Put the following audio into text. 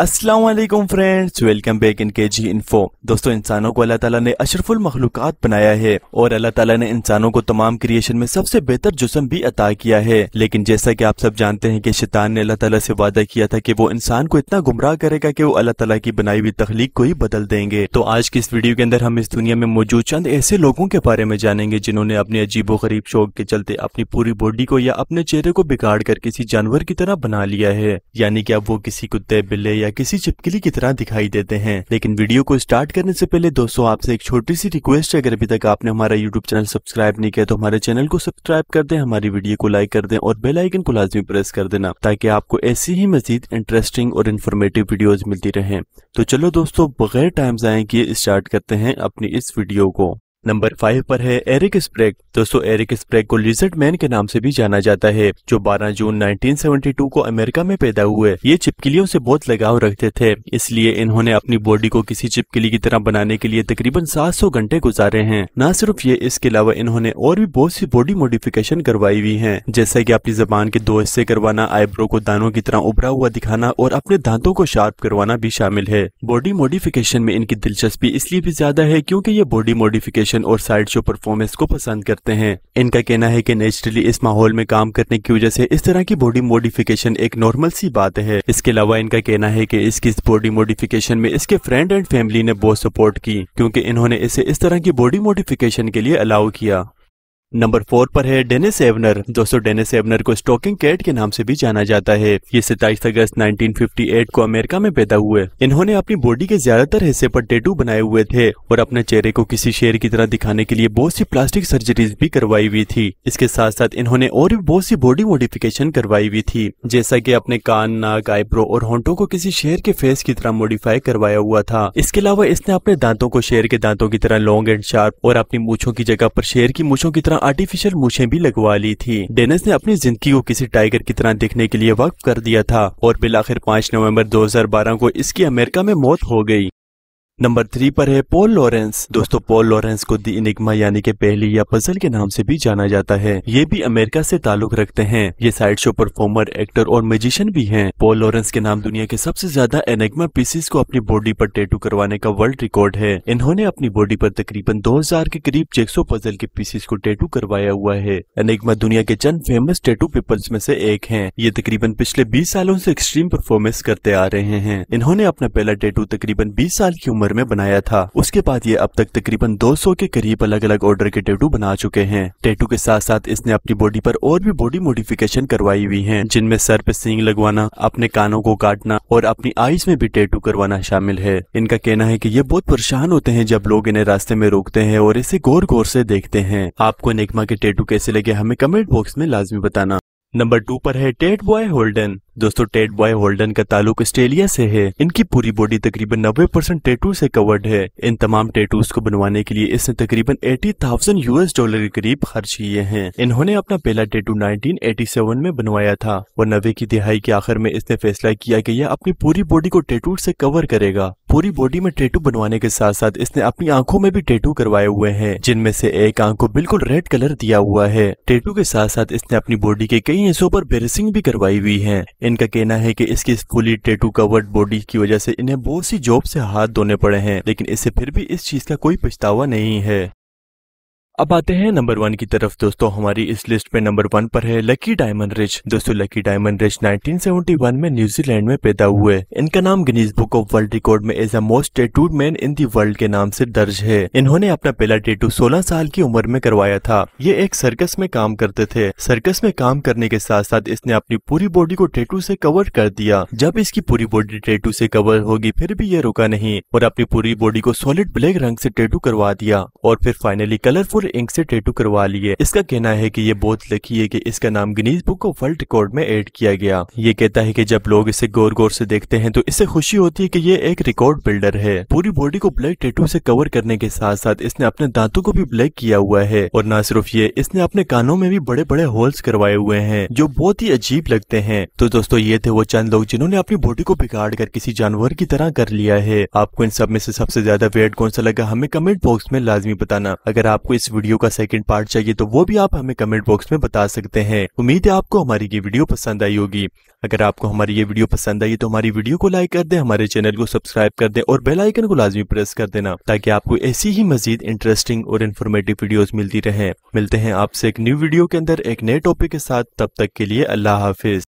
Aslam friends welcome back in K G info दोस्तों इंसानों को अल्लाह ताला ने अशरफुल मखलूक़ात बनाया है और अल्लाह ताला ने इंसानों को तमाम क्रिएशन में सबसे बेहतर जुसम भी अता किया है लेकिन जैसा कि आप सब जानते हैं कि शैतान ने अल्लाह ताला से वादा किया था कि वो इंसान को इतना गुमराह करेगा की वो अल्लाह ताला की बनाई हुई तखलीक को ही बदल देंगे तो आज की इस वीडियो के अंदर हम इस दुनिया में मौजूद चंद ऐसे लोगों के बारे में जानेंगे जिन्होंने अपने अजीबो गरीब शौक के चलते अपनी पूरी बॉडी को या अपने चेहरे को बिगाड़ कर किसी जानवर की तरह बना लिया है यानी की अब वो किसी कुत्ते बिल्ले या या किसी चिपकली की तरह दिखाई देते हैं लेकिन वीडियो को स्टार्ट करने से पहले दोस्तों आपसे एक छोटी सी रिक्वेस्ट है अगर अभी तक आपने हमारा यूट्यूब चैनल सब्सक्राइब नहीं किया तो हमारे चैनल को सब्सक्राइब कर दे हमारी वीडियो को लाइक कर दे और बेलाइकन को लाजमी प्रेस कर देना ताकि आपको ऐसी ही मजीद इंटरेस्टिंग और इन्फॉर्मेटिव वीडियो मिलती रहे तो चलो दोस्तों बगैर टाइम जाए किए स्टार्ट करते हैं अपनी इस वीडियो को नंबर फाइव पर है एरिक स्प्रेग दोस्तों एरिक स्प्रेग को लिजर्ड मैन के नाम से भी जाना जाता है जो 12 जून 1972 को अमेरिका में पैदा हुए ये चिपकलियों से बहुत लगाव रखते थे इसलिए इन्होंने अपनी बॉडी को किसी चिपकली की तरह बनाने के लिए तकरीबन 700 घंटे गुजारे हैं न सिर्फ ये इसके अलावा इन्होंने और भी बहुत सी बॉडी मॉडिफिकेशन करवाई हुई है जैसे की अपनी जबान के दो हिस्से करवाना आईब्रो को दानों की तरह उभरा हुआ दिखाना और अपने दांतों को शार्प करवाना भी शामिल है बॉडी मॉडिफिकेशन में इनकी दिलचस्पी इसलिए भी ज्यादा है क्यूँकी ये बॉडी मॉडिफिकेशन प्रोडक्शन और साइड शो परफॉर्मेंस को पसंद करते हैं इनका कहना है कि नेचुरली इस माहौल में काम करने की वजह से इस तरह की बॉडी मॉडिफिकेशन एक नॉर्मल सी बात है इसके अलावा इनका कहना है की इसकी इस बॉडी मॉडिफिकेशन में इसके फ्रेंड एंड फैमिली ने बहुत सपोर्ट की क्यूँकी इन्होंने इसे इस तरह की बॉडी मॉडिफिकेशन के लिए अलाउ किया नंबर फोर पर है डेनिस एवनर दोस्तों डेनिस एवनर को स्टोकिंग कैट के नाम से भी जाना जाता है ये सताइस अगस्त 1958 को अमेरिका में पैदा हुए इन्होंने अपनी बॉडी के ज्यादातर हिस्से पर टेटू बनाए हुए थे और अपने चेहरे को किसी शेर की तरह दिखाने के लिए बहुत सी प्लास्टिक सर्जरीज भी करवाई हुई थी इसके साथ साथ इन्होंने और भी बहुत सी बॉडी मोडिफिकेशन करवाई हुई थी जैसा की अपने कान नाक आईब्रो और होंटो को किसी शेर के फेस की तरह मॉडिफाई करवाया हुआ था इसके अलावा इसने अपने दांतों को शेर के दांतों की तरह लॉन्ग एंड शार्प और अपनी मूछों की जगह पर शेर की मूछों की तरह आर्टिफिशियल मूछे भी लगवा ली थी डेनिस ने अपनी जिंदगी को किसी टाइगर की तरह देखने के लिए वक्फ कर दिया था और बिल आखिर पाँच नवम्बर दो हजार बारह को इसकी अमेरिका में मौत हो गयी नंबर थ्री पर है पॉल लॉरेंस दोस्तों पॉल लॉरेंस को दी इनिग्मा यानी के पहली या पजल के नाम से भी जाना जाता है ये भी अमेरिका से ताल्लुक रखते हैं ये साइड शो परफॉर्मर एक्टर और म्यूजिशियन भी हैं पॉल लॉरेंस के नाम दुनिया के सबसे ज्यादा एनेग्मा पीसीस को अपनी बॉडी पर टेटू करवाने का वर्ल्ड रिकॉर्ड है इन्होंने अपनी बॉडी पर तकरीबन दो के करीब चेक पजल के पीसीस को टेटू करवाया हुआ है एनेग्मा दुनिया के चंद फेमस टेटू पीपल्स में से एक है ये तकरीबन पिछले बीस सालों से एक्सट्रीम परफॉर्मेंस करते आ रहे हैं इन्होंने अपना पहला टेटू तकरीबन बीस साल की उम्र उम्र में बनाया था उसके बाद ये अब तक तकरीबन 200 के करीब अलग अलग ऑर्डर के टेटू बना चुके हैं टेटू के साथ साथ इसने अपनी बॉडी पर और भी बॉडी मोडिफिकेशन करवाई हुई है जिनमें सर पे सींग लगवाना अपने कानों को काटना और अपनी आईज में भी टेटू करवाना शामिल है इनका कहना है की ये बहुत परेशान होते हैं जब लोग इन्हें रास्ते में रोकते हैं और इसे गौर गौर से देखते हैं आपको निकमा के टेटू कैसे लगे हमें कमेंट बॉक्स में लाजमी बताना नंबर टू पर है टेट बॉय होल्डन दोस्तों टेड बॉय होल्डन का ताल्लुक ऑस्ट्रेलिया से है इनकी पूरी बॉडी तकरीबन 90 परसेंट टेटू से कवर्ड है इन तमाम टेटूस को बनवाने के लिए इसने तकरीबन 80,000 यूएस डॉलर के करीब खर्च किए हैं इन्होंने अपना पहला टेटू 1987 में बनवाया था और नबे की दिहाई के आखिर में इसने फैसला किया कि यह अपनी पूरी बॉडी को टेटू से कवर करेगा पूरी बॉडी में टेटू बनवाने के साथ साथ इसने अपनी आंखों में भी टेटू करवाए हुए हैं जिनमें से एक आंख को बिल्कुल रेड कलर दिया हुआ है टेटू के साथ साथ इसने अपनी बॉडी के कई हिस्सों पर बेरसिंग भी करवाई हुई है इनका कहना है कि इसकी फुली टेटू कवर्ड बॉडी की वजह से इन्हें बहुत सी जॉब से हाथ धोने पड़े हैं लेकिन इसे फिर भी इस चीज का कोई पछतावा नहीं है अब आते हैं नंबर वन की तरफ दोस्तों हमारी इस लिस्ट में नंबर वन पर है लकी डायमंड रिच दोस्तों लकी डायमंड रिच 1971 में न्यूजीलैंड में पैदा हुए इनका नाम Guinness book of world record में as a most tattooed man in the world के नाम से दर्ज है इन्होंने अपना पहला टेटू 16 साल की उम्र में करवाया था ये एक सर्कस में काम करते थे सर्कस में काम करने के साथ साथ इसने अपनी पूरी बॉडी को टेटू ऐसी कवर कर दिया जब इसकी पूरी बॉडी टेटू ऐसी कवर होगी फिर भी ये रुका नहीं और अपनी पूरी बॉडी को सॉलिड ब्लैक रंग ऐसी टेटू करवा दिया और फिर फाइनली कलरफुल और इंक से टेटू करवा लिए इसका कहना है की ये बहुत लकी है की इसका नाम Guinness book of world record में एड किया गया ये कहता है कि जब लोग इसे गौर गौर से देखते हैं तो इससे खुशी होती है की ये एक रिकॉर्ड बिल्डर है पूरी बॉडी को ब्लैक टेटू से कवर करने के साथ साथ इसने अपने दांतों को भी ब्लैक किया हुआ है और न सिर्फ ये इसने अपने कानों में भी बड़े बड़े होल्स करवाए हुए हैं जो बहुत ही अजीब लगते हैं तो दोस्तों ये थे वो चंद लोग जिन्होंने अपनी बॉडी को बिगाड़ कर किसी जानवर की तरह कर लिया है आपको इन सब में से सबसे ज्यादा वेट कौन सा लगा हमें कमेंट बॉक्स में लाजमी बताना अगर आपको इस वीडियो का सेकंड पार्ट चाहिए तो वो भी आप हमें कमेंट बॉक्स में बता सकते हैं उम्मीद है आपको हमारी ये वीडियो पसंद आई होगी अगर आपको हमारी ये वीडियो पसंद आई तो हमारी वीडियो को लाइक कर दे हमारे चैनल को सब्सक्राइब कर दे और बेलाइकन को लाजमी प्रेस कर देना ताकि आपको ऐसी ही मजीद इंटरेस्टिंग और इन्फॉर्मेटिव वीडियो मिलती रहे मिलते हैं आपसे एक न्यू वीडियो के अंदर एक नए टॉपिक के साथ तब तक के लिए अल्लाह हाफिज